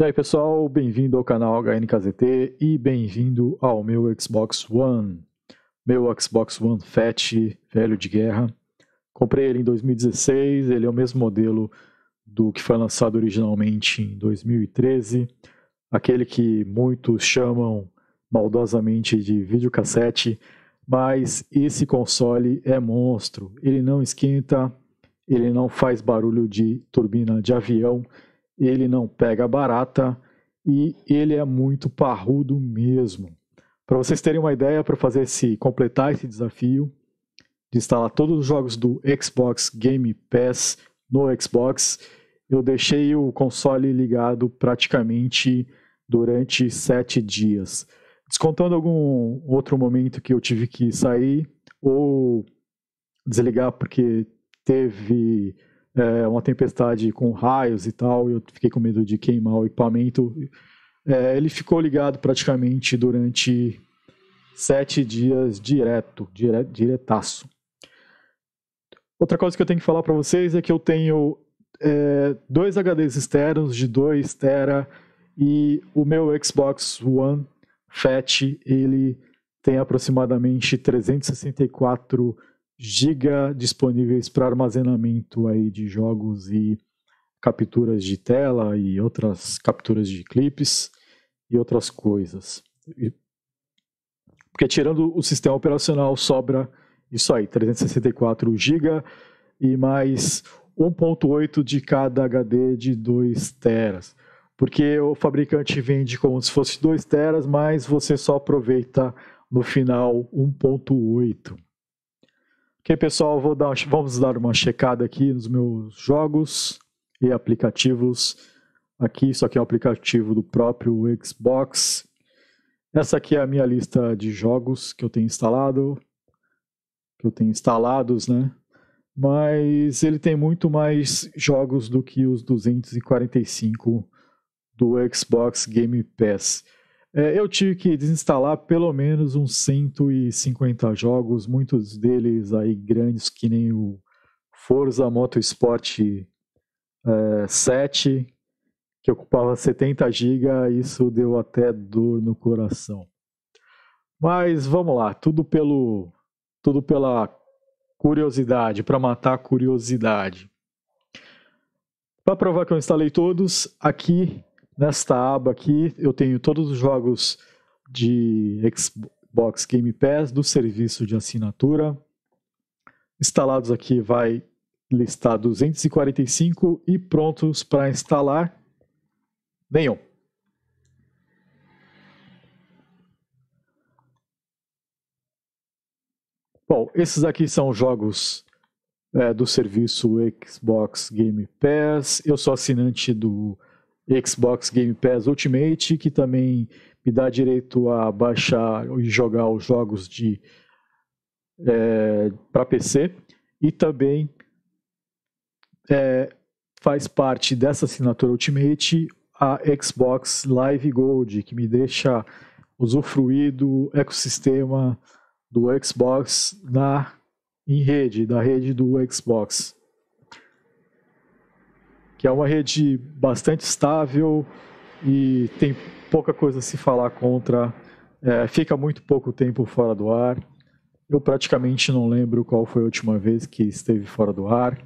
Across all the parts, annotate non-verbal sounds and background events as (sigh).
E aí pessoal, bem-vindo ao canal HNKZT e bem-vindo ao meu Xbox One. Meu Xbox One Fat, velho de guerra. Comprei ele em 2016, ele é o mesmo modelo do que foi lançado originalmente em 2013. Aquele que muitos chamam maldosamente de videocassete, mas esse console é monstro. Ele não esquenta, ele não faz barulho de turbina de avião, ele não pega barata e ele é muito parrudo mesmo. Para vocês terem uma ideia, para fazer se completar esse desafio de instalar todos os jogos do Xbox Game Pass no Xbox, eu deixei o console ligado praticamente durante sete dias. Descontando algum outro momento que eu tive que sair ou desligar porque teve é, uma tempestade com raios e tal, eu fiquei com medo de queimar o equipamento. É, ele ficou ligado praticamente durante sete dias direto, dire, diretaço. Outra coisa que eu tenho que falar para vocês é que eu tenho é, dois HDs externos de 2 tera e o meu Xbox One Fat ele tem aproximadamente 364 giga disponíveis para armazenamento aí de jogos e capturas de tela e outras capturas de clipes e outras coisas. porque tirando o sistema operacional sobra isso aí, 364 GB e mais 1.8 de cada HD de 2 teras. Porque o fabricante vende como se fosse 2 teras, mas você só aproveita no final 1.8. Ok, pessoal, vou dar, vamos dar uma checada aqui nos meus jogos e aplicativos. Aqui, isso aqui é um aplicativo do próprio Xbox. Essa aqui é a minha lista de jogos que eu tenho instalado, que eu tenho instalados, né? Mas ele tem muito mais jogos do que os 245 do Xbox Game Pass. É, eu tive que desinstalar pelo menos uns 150 jogos, muitos deles aí grandes, que nem o Forza Motorsport é, 7, que ocupava 70 GB, isso deu até dor no coração. Mas vamos lá, tudo pelo tudo pela curiosidade, para matar a curiosidade. Para provar que eu instalei todos, aqui Nesta aba aqui, eu tenho todos os jogos de Xbox Game Pass do serviço de assinatura. Instalados aqui vai listar 245 e prontos para instalar nenhum. Bom, esses aqui são jogos é, do serviço Xbox Game Pass. Eu sou assinante do Xbox Game Pass Ultimate, que também me dá direito a baixar e jogar os jogos de é, para PC e também é, faz parte dessa assinatura Ultimate a Xbox Live Gold, que me deixa usufruir do ecossistema do Xbox na em rede, da rede do Xbox que é uma rede bastante estável e tem pouca coisa a se falar contra, é, fica muito pouco tempo fora do ar. Eu praticamente não lembro qual foi a última vez que esteve fora do ar.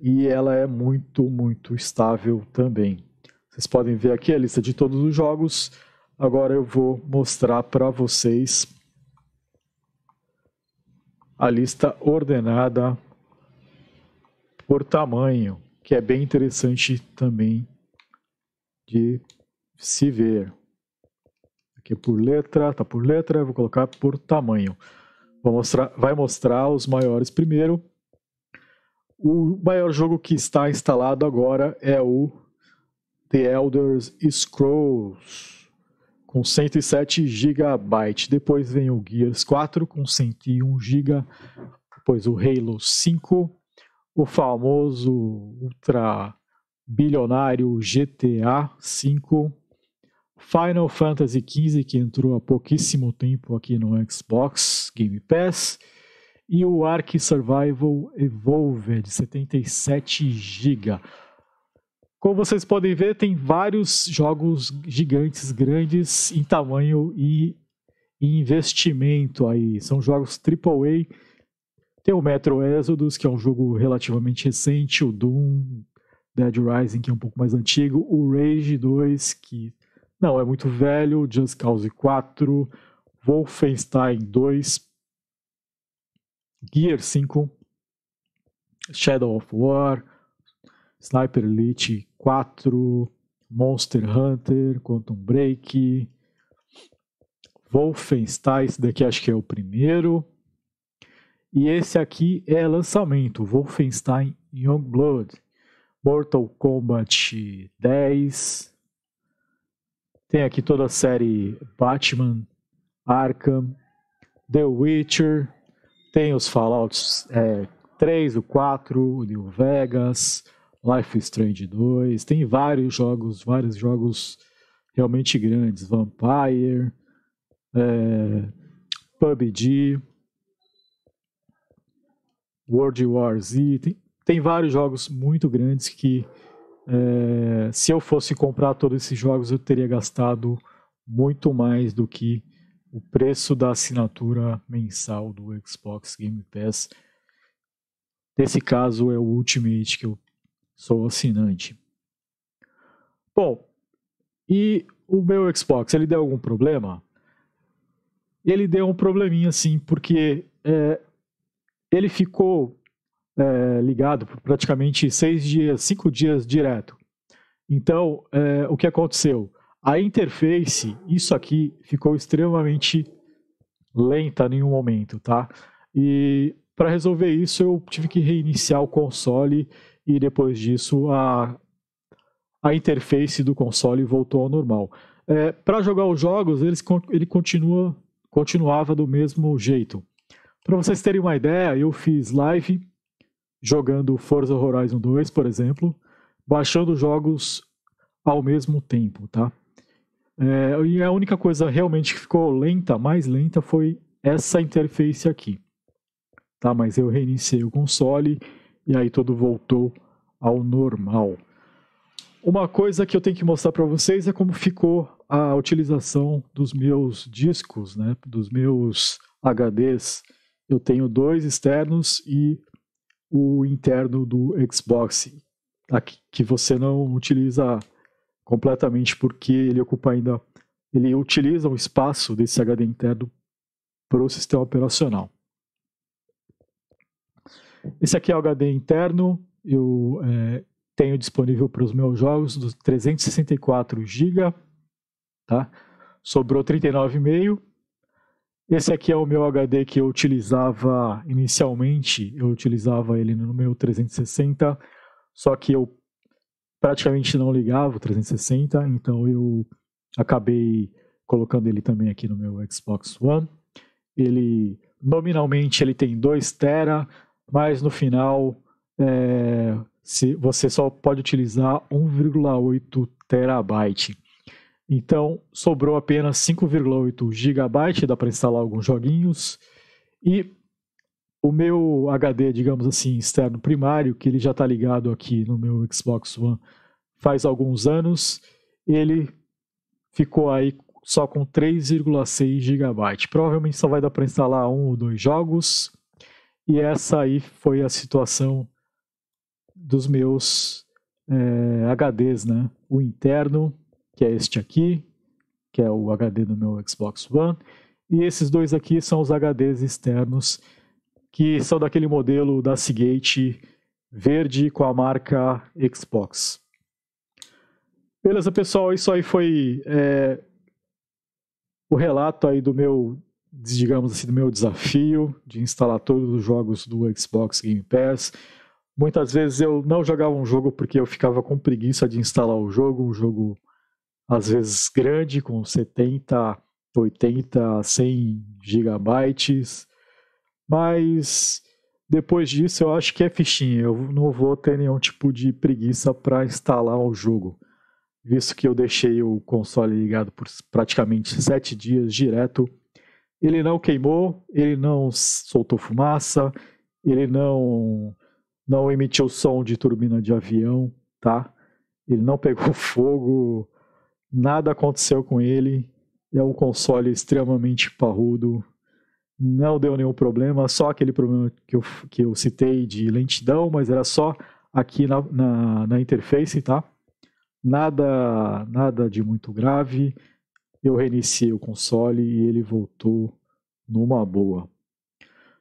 E ela é muito, muito estável também. Vocês podem ver aqui a lista de todos os jogos. Agora eu vou mostrar para vocês a lista ordenada por tamanho que é bem interessante também de se ver. Aqui é por letra, tá por letra, vou colocar por tamanho. Vou mostrar, vai mostrar os maiores primeiro. O maior jogo que está instalado agora é o The Elder Scrolls, com 107 GB. Depois vem o Gears 4 com 101 GB. Depois o Halo 5 o famoso ultra bilionário GTA V, Final Fantasy XV, que entrou há pouquíssimo tempo aqui no Xbox Game Pass, e o Ark Survival Evolved 77 GB. Como vocês podem ver, tem vários jogos gigantes, grandes em tamanho e investimento aí. São jogos AAA tem o Metro Exodus, que é um jogo relativamente recente, o Doom, Dead Rising, que é um pouco mais antigo, o Rage 2, que não é muito velho, Just Cause 4, Wolfenstein 2, Gear 5, Shadow of War, Sniper Elite 4, Monster Hunter, Quantum Break, Wolfenstein, esse daqui acho que é o primeiro, e esse aqui é lançamento: Wolfenstein Youngblood, Mortal Kombat 10. Tem aqui toda a série Batman, Arkham, The Witcher. Tem os Fallouts é, 3, o 4, o New Vegas, Life Strange 2. Tem vários jogos, vários jogos realmente grandes. Vampire, é, PUBG. World War Z, tem, tem vários jogos muito grandes que é, se eu fosse comprar todos esses jogos eu teria gastado muito mais do que o preço da assinatura mensal do Xbox Game Pass. Nesse caso é o Ultimate que eu sou assinante. Bom, e o meu Xbox, ele deu algum problema? Ele deu um probleminha sim, porque é, ele ficou é, ligado por praticamente seis dias, cinco dias direto. Então, é, o que aconteceu? A interface, isso aqui, ficou extremamente lenta em um momento, tá? E para resolver isso, eu tive que reiniciar o console e depois disso a, a interface do console voltou ao normal. É, para jogar os jogos, eles, ele continua, continuava do mesmo jeito. Para vocês terem uma ideia, eu fiz live jogando Forza Horizon 2, por exemplo, baixando jogos ao mesmo tempo, tá? É, e a única coisa realmente que ficou lenta, mais lenta, foi essa interface aqui. Tá, mas eu reiniciei o console e aí tudo voltou ao normal. Uma coisa que eu tenho que mostrar para vocês é como ficou a utilização dos meus discos, né, dos meus HDs eu tenho dois externos e o interno do Xbox, aqui, tá? que você não utiliza completamente porque ele ocupa ainda, ele utiliza o espaço desse HD interno para o sistema operacional. Esse aqui é o HD interno, eu é, tenho disponível para os meus jogos dos 364 GB, tá? Sobrou 39,5 esse aqui é o meu HD que eu utilizava inicialmente, eu utilizava ele no meu 360, só que eu praticamente não ligava o 360, então eu acabei colocando ele também aqui no meu Xbox One. Ele nominalmente ele tem 2 tera, mas no final é, se, você só pode utilizar 1,8 terabyte. Então, sobrou apenas 5,8 GB, dá para instalar alguns joguinhos. E o meu HD, digamos assim, externo primário, que ele já está ligado aqui no meu Xbox One faz alguns anos, ele ficou aí só com 3,6 GB. Provavelmente só vai dar para instalar um ou dois jogos. E essa aí foi a situação dos meus é, eh, HDs, né? O interno que é este aqui, que é o HD do meu Xbox One, e esses dois aqui são os HDs externos, que são daquele modelo da Seagate verde com a marca Xbox. Beleza, pessoal, isso aí foi é, o relato aí do meu, digamos assim, do meu desafio de instalar todos os jogos do Xbox Game Pass. Muitas vezes eu não jogava um jogo porque eu ficava com preguiça de instalar o jogo, um jogo às vezes grande, com 70, 80, 100 gigabytes, mas depois disso eu acho que é fichinha, eu não vou ter nenhum tipo de preguiça para instalar o jogo, visto que eu deixei o console ligado por praticamente 7 dias direto. Ele não queimou, ele não soltou fumaça, ele não não emitiu som de turbina de avião, tá? Ele não pegou (laughs) fogo, Nada aconteceu com ele. É um console extremamente parrudo. Não deu nenhum problema, só aquele problema que eu, que eu citei de lentidão, mas era só aqui na, na, na interface, tá? Nada, nada de muito grave. Eu reiniciei o console e ele voltou numa boa.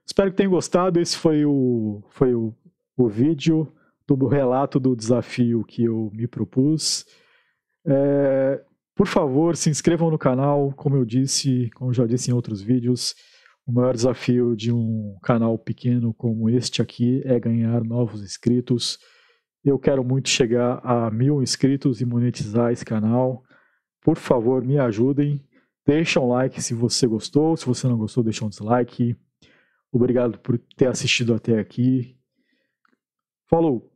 Espero que tenham gostado. Esse foi o, foi o, o vídeo do relato do desafio que eu me propus. É, por favor, se inscrevam no canal, como eu disse, como já disse em outros vídeos, o maior desafio de um canal pequeno como este aqui é ganhar novos inscritos. Eu quero muito chegar a mil inscritos e monetizar esse canal. Por favor, me ajudem. Deixa um like se você gostou. Se você não gostou, deixa um dislike. Obrigado por ter assistido até aqui. Falou!